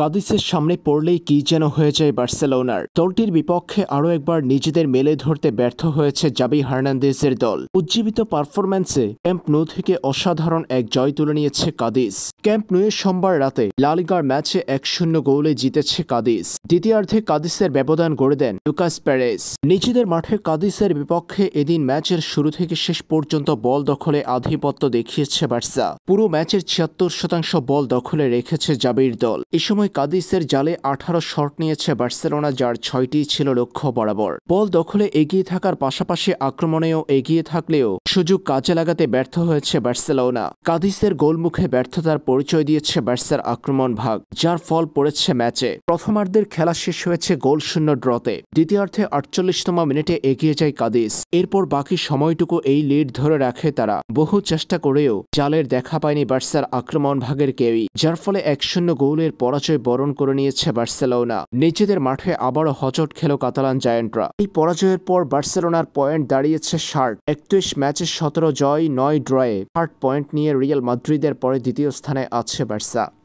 কাদিসের সামনে পড়লেই কি যেন হয়ে যায় বার্সেলোনার দলটির বিপক্ষে আরও একবার নিজেদের মেলে ধরতে ব্যর্থ হয়েছে জাবি হার্নান্দেজের দল উজ্জীবিত পারফরম্যান্সে ক্যাম্প নু থেকে অসাধারণ এক জয় তুলে নিয়েছে কাদিস ক্যাম্প নুয়ে সোমবার রাতে লালিগার ম্যাচে এক শূন্য গোলে জিতেছে কাদিস দ্বিতীয়ার্ধে কাদিসের ব্যবধান গড়ে দেন লুকাস প্যারেস নিজেদের মাঠে কাদিসের বিপক্ষে এদিন ম্যাচের শুরু থেকে শেষ পর্যন্ত বল দখলে আধিপত্য দেখিয়েছে বার্সা পুরো ম্যাচের ছিয়াত্তর শতাংশ বল দখলে রেখেছে জাবির দল এ সময় সময় কাদিসের জালে আঠারো শট নিয়েছে বার্সেলোনা যার ছয়টি ছিল লক্ষ্য বরাবর বল দখলে এগিয়ে থাকার পাশাপাশি আক্রমণেও এগিয়ে থাকলেও সুযোগ কাজে লাগাতে ব্যর্থ হয়েছে বার্সেলোনা কাদিসের গোলমুখে ব্যর্থতার পরিচয় দিয়েছে বার্সার আক্রমণ ভাগ যার ফল পড়েছে ম্যাচে প্রথমার্ধের খেলা শেষ হয়েছে গোল শূন্য ড্রতে দ্বিতীয়ার্ধে আটচল্লিশতম মিনিটে এগিয়ে যায় কাদিস এরপর বাকি সময়টুকু এই লিড ধরে রাখে তারা বহু চেষ্টা করেও জালের দেখা পায়নি বার্সার আক্রমণ ভাগের কেউই যার ফলে এক শূন্য গোলের পরাজয় পরাজয় বরণ করে নিয়েছে বার্সেলোনা নিজেদের মাঠে আবারও হজট খেল কাতালান জায়েন্টরা এই পরাজয়ের পর বার্সেলোনার পয়েন্ট দাঁড়িয়েছে ষাট একত্রিশ ম্যাচে সতেরো জয় নয় ড্রয়ে ষাট পয়েন্ট নিয়ে রিয়াল মাদ্রিদের পরে দ্বিতীয় স্থানে আছে বার্সা